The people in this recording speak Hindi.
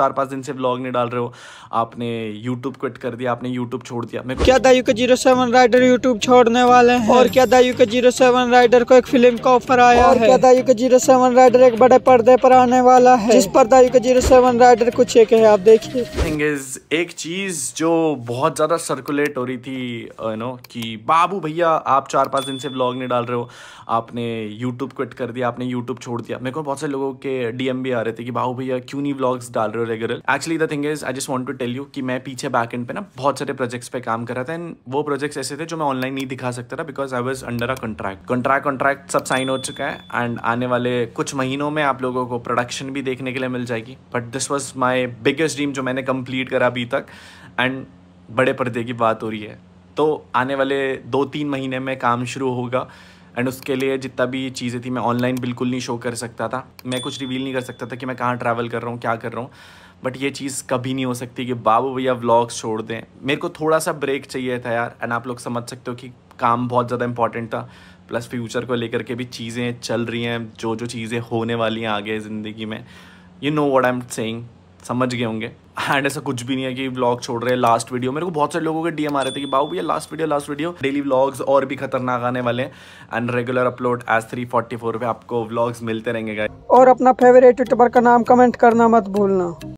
चार पांच दिन से ब्लॉग नहीं डाल रहे हो आपने यूट्यूब क्विट कर दिया आपने यूट्यूब छोड़ दिया मैं क्या दायु के जीरो सेवन राइडर यूट्यूब छोड़ने वाले हैं और क्या दायु के जीरो सेवन राइडर को एक फिल्म का ऑफर आया और है क्या दायु के जीरो सेवन राइडर एक बड़े पर्दे पर आने वाला है जिस पर दायु के जीरो सेवन राइडर कुछ एक है आप देखिए एक चीज जो बहुत ज्यादा सर्कुलेट हो रही थी यू नो की बाबू भैया आप चार पांच दिन से ब्लॉग नहीं डाल रहे हो आपने यूट्यूब क्विट कर दिया आपने यूट्यूब छोड़ दिया मेरे को बहुत से लोगों के डीएम भी आ रहे थे कि बाबू भैया क्यों नहीं ब्लॉग्स डाल रहे हो regular regular actually the thing is I just want to tell you कि मैं पीछे बैक एंड पे ना बहुत सारे प्रोजेक्ट्स पे काम कर रहा था एंड वो प्रोजेक्ट्स ऐसे थे जो मैं ऑनलाइन नहीं दिखा सकता था because I was under a contract contract contract सब साइन हो चुका है एंड आने वाले कुछ महीनों में आप लोगों को प्रोडक्शन भी देखने के लिए मिल जाएगी but this was my biggest dream जो मैंने कंप्लीट करा अभी तक एंड बड़े पर्दे की बात हो रही है तो आने वाले दो तीन महीने में काम शुरू होगा एंड उसके लिए जितना भी चीज़ें थी मैं ऑनलाइन बिल्कुल नहीं शो कर सकता था मैं कुछ रिवील नहीं कर सकता था कि मैं कहाँ ट्रैवल कर रहा हूँ क्या कर रहा हूँ बट ये चीज़ कभी नहीं हो सकती कि बाबू भैया व्लॉग्स छोड़ दें मेरे को थोड़ा सा ब्रेक चाहिए था यार एंड आप लोग समझ सकते हो कि काम बहुत ज़्यादा इंपॉर्टेंट था प्लस फ्यूचर को लेकर के भी चीज़ें चल रही हैं जो जो चीज़ें होने वाली हैं आगे ज़िंदगी में you know what I am saying समझ गए होंगे एंड ऐसा कुछ भी नहीं है कि ब्लॉग छोड़ रहे हैं लास्ट वीडियो मेरे को बहुत सारे लोगों के डीएम आ रहे थे कि बाबू भैया last video last video daily vlogs और भी खतरनाक आने वाले हैं and regular upload as three forty four पे आपको व्लॉग्स मिलते रहेंगे और अपना फेवरेट यूट्यूबर का नाम कमेंट करना मत भूलना